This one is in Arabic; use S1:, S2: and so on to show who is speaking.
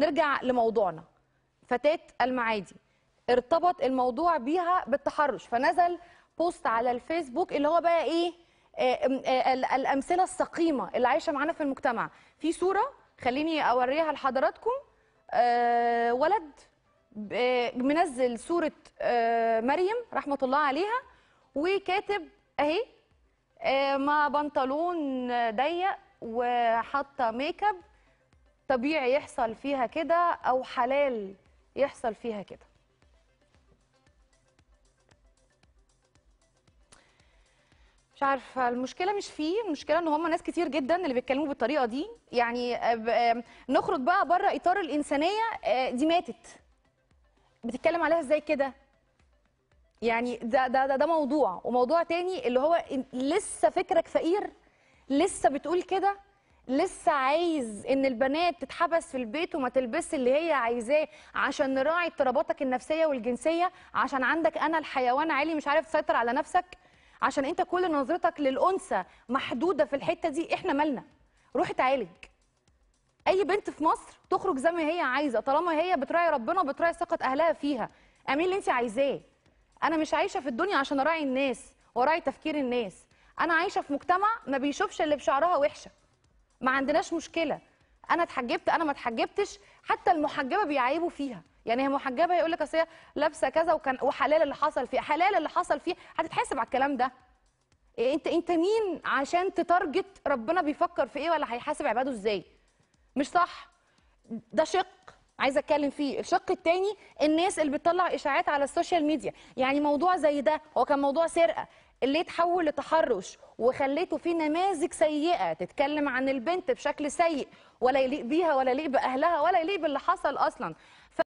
S1: نرجع لموضوعنا فتاه المعادي ارتبط الموضوع بيها بالتحرش فنزل بوست على الفيسبوك اللي هو بقى ايه آه، آه، الامثله السقيمه اللي عايشه معانا في المجتمع في صوره خليني اوريها لحضراتكم أه ولد آه، منزل صوره أه مريم رحمه الله عليها وكاتب اهي أه ما بنطلون ضيق وحاطه ميك اب طبيعي يحصل فيها كده او حلال يحصل فيها كده مش عارفه المشكله مش فيه المشكله ان هم ناس كتير جدا اللي بيتكلموا بالطريقه دي يعني آه، آه، نخرج بقى بره اطار الانسانيه آه، دي ماتت بتتكلم عليها ازاي كده يعني ده ده ده, ده موضوع وموضوع تاني اللي هو لسه فكرك فقير لسه بتقول كده لسه عايز ان البنات تتحبس في البيت وما تلبس اللي هي عايزاه عشان نراعي اضطراباتك النفسيه والجنسيه عشان عندك انا الحيوان عالي مش عارف تسيطر على نفسك عشان انت كل نظرتك للانثى محدوده في الحته دي احنا مالنا روح اتعالج اي بنت في مصر تخرج زي ما هي عايزه طالما هي بتراعي ربنا وبتراعي ثقه اهلها فيها اعملي اللي انت عايزاه انا مش عايشه في الدنيا عشان اراعي الناس واراعي تفكير الناس انا عايشه في مجتمع ما بيشوفش اللي بشعرها وحشه ما عندناش مشكله انا اتحجبت انا ما اتحجبتش حتى المحجبه بيعيبوا فيها يعني هي محجبه يقول لك اصل هي لابسه كذا وكان وحلال اللي حصل فيه حلال اللي حصل فيه هتتحاسب على الكلام ده إيه انت انت مين عشان تتارجت ربنا بيفكر في ايه ولا هيحاسب عباده ازاي مش صح ده شق عايزه اتكلم فيه الشق الثاني الناس اللي بتطلع اشاعات على السوشيال ميديا يعني موضوع زي ده هو كان موضوع سرقه اللي اتحول لتحرش وخليته في نماذج سيئه تتكلم عن البنت بشكل سيء ولا يليق بيها ولا يليق باهلها ولا يليق باللي حصل اصلا